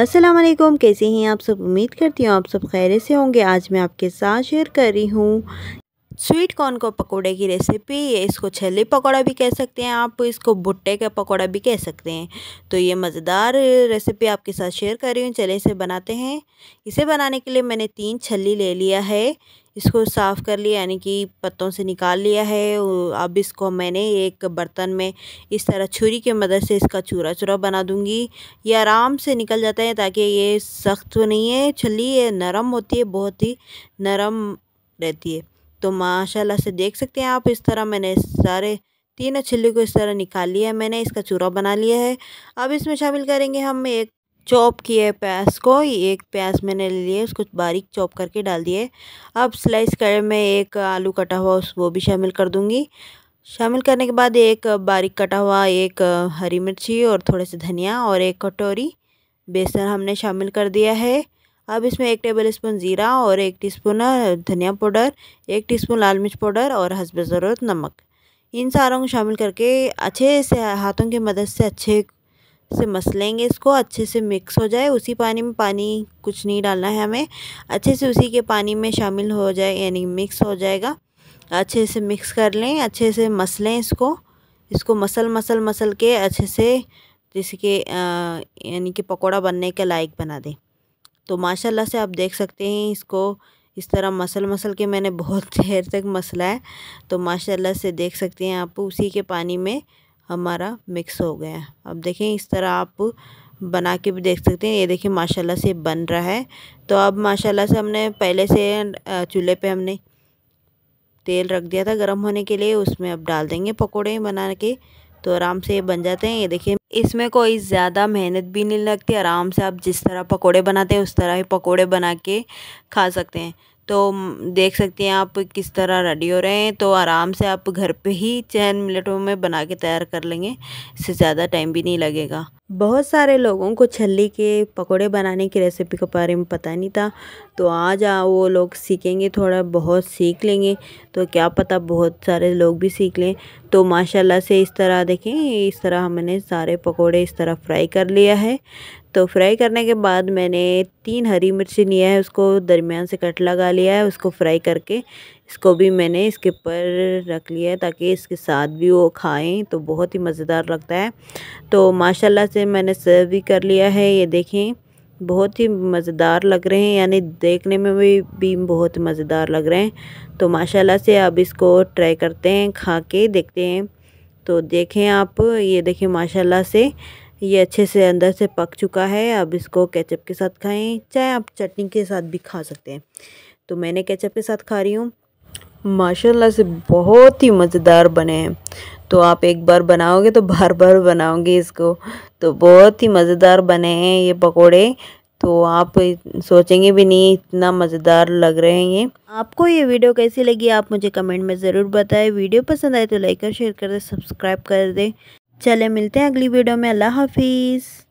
अस्सलाम वालेकुम कैसे हैं आप सब उम्मीद करती हूँ आप सब खैर से होंगे आज मैं आपके साथ शेयर कर रही हूँ स्वीट कॉर्न को पकोड़े की रेसिपी ये इसको छल्ले पकोड़ा भी कह सकते हैं आप इसको भुट्टे का पकोड़ा भी कह सकते हैं तो ये मज़ेदार रेसिपी आपके साथ शेयर कर रही हूँ चले इसे बनाते हैं इसे बनाने के लिए मैंने तीन छल्ली ले लिया है इसको साफ़ कर लिया यानी कि पत्तों से निकाल लिया है अब इसको मैंने एक बर्तन में इस तरह छुरी की मदद से इसका चूरा चूरा बना दूँगी ये आराम से निकल जाता है ताकि ये सख्त नहीं है छली ये नरम होती है बहुत ही नरम रहती है तो माशाल्लाह से देख सकते हैं आप इस तरह मैंने सारे तीनों छिल्ली को इस तरह निकाल लिया है मैंने इसका चूरा बना लिया है अब इसमें शामिल करेंगे हम एक चॉप किए प्याज को एक प्याज मैंने ले लिया उसको बारीक चॉप करके डाल दिए अब स्लाइस कर में एक आलू कटा हुआ उस वो भी शामिल कर दूँगी शामिल करने के बाद एक बारीक कटा हुआ एक हरी मिर्ची और थोड़े से धनिया और एक कटोरी बेसन हमने शामिल कर दिया है अब इसमें एक टेबल स्पून ज़ीरा और एक टी धनिया पाउडर एक टी लाल मिर्च पाउडर और हसब ज़रूरत नमक इन सारों को शामिल करके अच्छे से हाथों की मदद से अच्छे से मस लेंगे इसको अच्छे से मिक्स हो जाए उसी पानी में पानी कुछ नहीं डालना है हमें अच्छे से उसी के पानी में शामिल हो जाए यानी मिक्स हो जाएगा अच्छे से मिक्स कर लें अच्छे से मस लें इसको इसको मसल मसल मसल के अच्छे से जैसे कि यानी कि पकौड़ा बनने के लायक बना दें तो माशाल्लाह से आप देख सकते हैं इसको इस तरह मसल मसल के मैंने बहुत देर तक मसला है तो माशाल्लाह से देख सकते हैं आप उसी के पानी में हमारा मिक्स हो गया है अब देखें इस तरह आप बना के भी देख सकते हैं ये देखिए माशाल्लाह से बन रहा है तो अब माशाल्लाह से हमने पहले से चूल्हे पे हमने तेल रख दिया था गर्म होने के लिए उसमें अब डाल देंगे पकोड़े बना के तो आराम से ये बन जाते हैं ये देखिए इसमें कोई ज़्यादा मेहनत भी नहीं लगती आराम से आप जिस तरह पकोड़े बनाते हैं उस तरह ही पकोड़े बना के खा सकते हैं तो देख सकते हैं आप किस तरह रेडी हो रहे हैं तो आराम से आप घर पे ही चैन मिनटों में बना के तैयार कर लेंगे इससे ज़्यादा टाइम भी नहीं लगेगा बहुत सारे लोगों को छल्ली के पकोड़े बनाने की रेसिपी के बारे में पता नहीं था तो आज आ वो लोग सीखेंगे थोड़ा बहुत सीख लेंगे तो क्या पता बहुत सारे लोग भी सीख लें तो माशाल्लाह से इस तरह देखें इस तरह हमने सारे पकोड़े इस तरह फ्राई कर लिया है तो फ्राई करने के बाद मैंने तीन हरी मिर्ची लिया है उसको दरमियान से कट लगा लिया है उसको फ्राई करके इसको भी मैंने इसके ऊपर रख लिया है ताकि इसके साथ भी वो खाएं तो बहुत ही मज़ेदार लगता है तो माशाल्लाह से मैंने सर्व भी कर लिया है ये देखें बहुत ही मज़ेदार लग रहे हैं यानी देखने में भी, भी बहुत मज़ेदार लग रहे हैं तो माशाल्लाह से अब इसको ट्राई करते हैं खा के देखते हैं तो देखें आप ये देखें माशाल्लाह से ये अच्छे से अंदर से पक चुका है अब इसको केचप के साथ खाएं चाहे आप चटनी के साथ भी खा सकते हैं तो मैंने केचप के साथ खा रही हूँ माशाल्लाह से बहुत ही मज़ेदार बने हैं तो आप एक बार बनाओगे तो बार बार बनाओगे इसको तो बहुत ही मज़ेदार बने हैं ये पकोड़े तो आप सोचेंगे भी नहीं इतना मज़ेदार लग रहे हैं ये आपको ये वीडियो कैसी लगी आप मुझे कमेंट में ज़रूर बताएं वीडियो पसंद आए तो लाइक और शेयर कर दें सब्सक्राइब कर दें चले मिलते हैं अगली वीडियो में अल्लाह हाफिज़